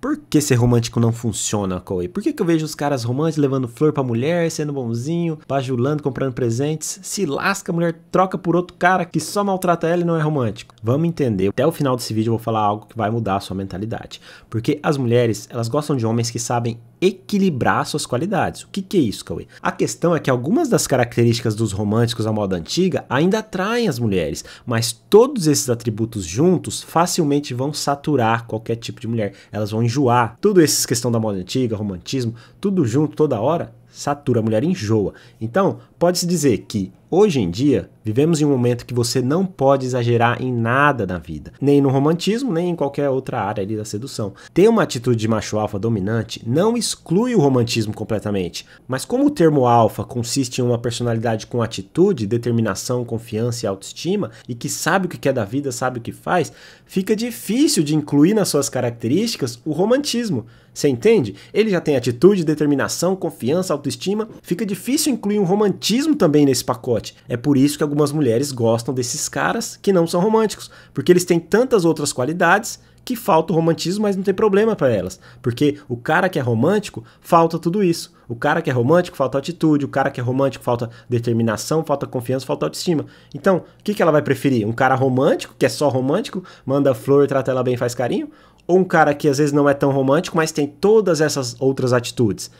Por que ser romântico não funciona, Cauê? Por que, que eu vejo os caras românticos levando flor pra mulher, sendo bonzinho, bajulando, comprando presentes? Se lasca, a mulher troca por outro cara que só maltrata ela e não é romântico. Vamos entender. Até o final desse vídeo eu vou falar algo que vai mudar a sua mentalidade. Porque as mulheres, elas gostam de homens que sabem equilibrar suas qualidades. O que, que é isso, Cauê? A questão é que algumas das características dos românticos à moda antiga ainda atraem as mulheres, mas todos esses atributos juntos facilmente vão saturar qualquer tipo de mulher. Elas vão enjoar. Tudo esses questão da moda antiga, romantismo, tudo junto toda hora, satura, a mulher enjoa. Então, pode-se dizer que hoje em dia vivemos em um momento que você não pode exagerar em nada na vida, nem no romantismo, nem em qualquer outra área ali da sedução. Ter uma atitude de macho alfa dominante não exclui o romantismo completamente, mas como o termo alfa consiste em uma personalidade com atitude, determinação, confiança e autoestima e que sabe o que quer da vida, sabe o que faz, fica difícil de incluir nas suas características o romantismo. Você entende? Ele já tem atitude, determinação, confiança, autoestima, fica difícil incluir um romantismo também nesse pacote. É por isso que algumas mulheres gostam desses caras que não são românticos, porque eles têm tantas outras qualidades que falta o romantismo, mas não tem problema para elas, porque o cara que é romântico falta tudo isso. O cara que é romântico falta atitude, o cara que é romântico falta determinação, falta confiança, falta autoestima. Então, o que, que ela vai preferir? Um cara romântico, que é só romântico, manda flor, trata ela bem, faz carinho? Ou um cara que às vezes não é tão romântico, mas tem todas essas outras atitudes?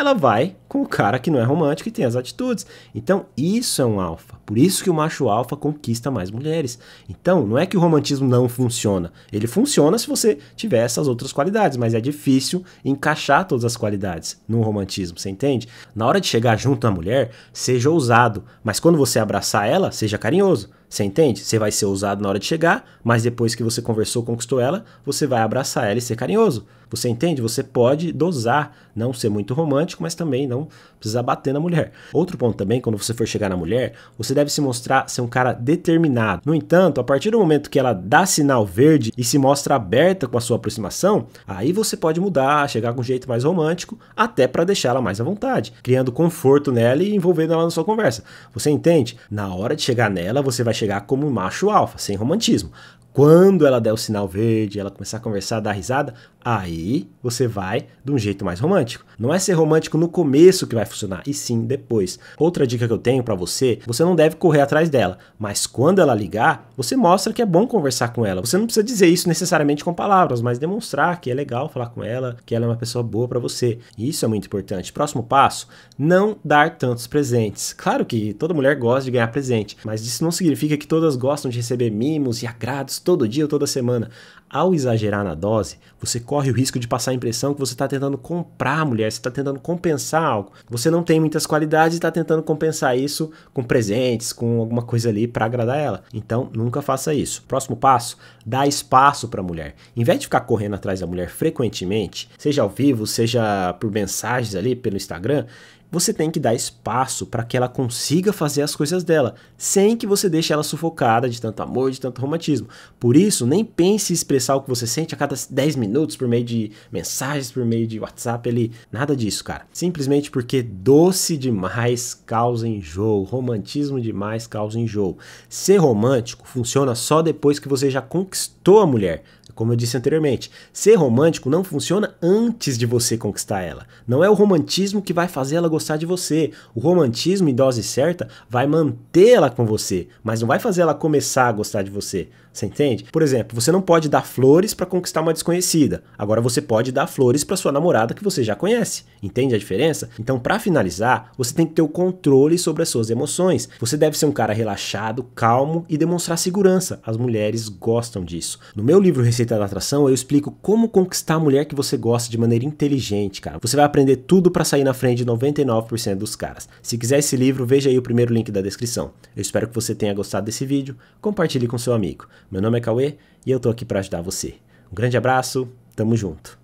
ela vai com o cara que não é romântico e tem as atitudes. Então, isso é um alfa. Por isso que o macho alfa conquista mais mulheres. Então, não é que o romantismo não funciona. Ele funciona se você tiver essas outras qualidades, mas é difícil encaixar todas as qualidades no romantismo, você entende? Na hora de chegar junto à mulher, seja ousado, mas quando você abraçar ela, seja carinhoso. Você entende? Você vai ser ousado na hora de chegar, mas depois que você conversou, conquistou ela, você vai abraçar ela e ser carinhoso. Você entende? Você pode dosar, não ser muito romântico, mas também não precisar bater na mulher. Outro ponto também, quando você for chegar na mulher, você deve se mostrar ser um cara determinado. No entanto, a partir do momento que ela dá sinal verde e se mostra aberta com a sua aproximação, aí você pode mudar, chegar com um jeito mais romântico, até para deixá-la mais à vontade, criando conforto nela e envolvendo ela na sua conversa. Você entende? Na hora de chegar nela, você vai chegar como macho alfa, sem romantismo. Quando ela der o sinal verde, ela começar a conversar, dar risada, Aí você vai de um jeito mais romântico. Não é ser romântico no começo que vai funcionar, e sim depois. Outra dica que eu tenho para você, você não deve correr atrás dela, mas quando ela ligar, você mostra que é bom conversar com ela. Você não precisa dizer isso necessariamente com palavras, mas demonstrar que é legal falar com ela, que ela é uma pessoa boa para você. isso é muito importante. Próximo passo, não dar tantos presentes. Claro que toda mulher gosta de ganhar presente, mas isso não significa que todas gostam de receber mimos e agrados todo dia ou toda semana. Ao exagerar na dose, você corre o risco de passar a impressão que você está tentando comprar a mulher, você está tentando compensar algo. Você não tem muitas qualidades e está tentando compensar isso com presentes, com alguma coisa ali para agradar ela. Então, nunca faça isso. Próximo passo: dá espaço para a mulher. Em vez de ficar correndo atrás da mulher frequentemente, seja ao vivo, seja por mensagens ali pelo Instagram, você tem que dar espaço para que ela consiga fazer as coisas dela, sem que você deixe ela sufocada de tanto amor, de tanto romantismo. Por isso, nem pense em expressar o que você sente a cada 10 minutos por meio de mensagens, por meio de WhatsApp ali, nada disso, cara. Simplesmente porque doce demais causa enjoo, romantismo demais causa enjoo. Ser romântico funciona só depois que você já conquistou a mulher. Como eu disse anteriormente, ser romântico não funciona antes de você conquistar ela. Não é o romantismo que vai fazer ela gostar de você. O romantismo, em dose certa, vai mantê-la com você, mas não vai fazer ela começar a gostar de você. Você entende? Por exemplo, você não pode dar flores para conquistar uma desconhecida. Agora você pode dar flores para sua namorada que você já conhece. Entende a diferença? Então, para finalizar, você tem que ter o controle sobre as suas emoções. Você deve ser um cara relaxado, calmo e demonstrar segurança. As mulheres gostam disso. No meu livro Receita da Atração, eu explico como conquistar a mulher que você gosta de maneira inteligente, cara. Você vai aprender tudo para sair na frente de 99% dos caras. Se quiser esse livro, veja aí o primeiro link da descrição. Eu espero que você tenha gostado desse vídeo. Compartilhe com seu amigo. Meu nome é Cauê e eu tô aqui para ajudar você. Um grande abraço, tamo junto.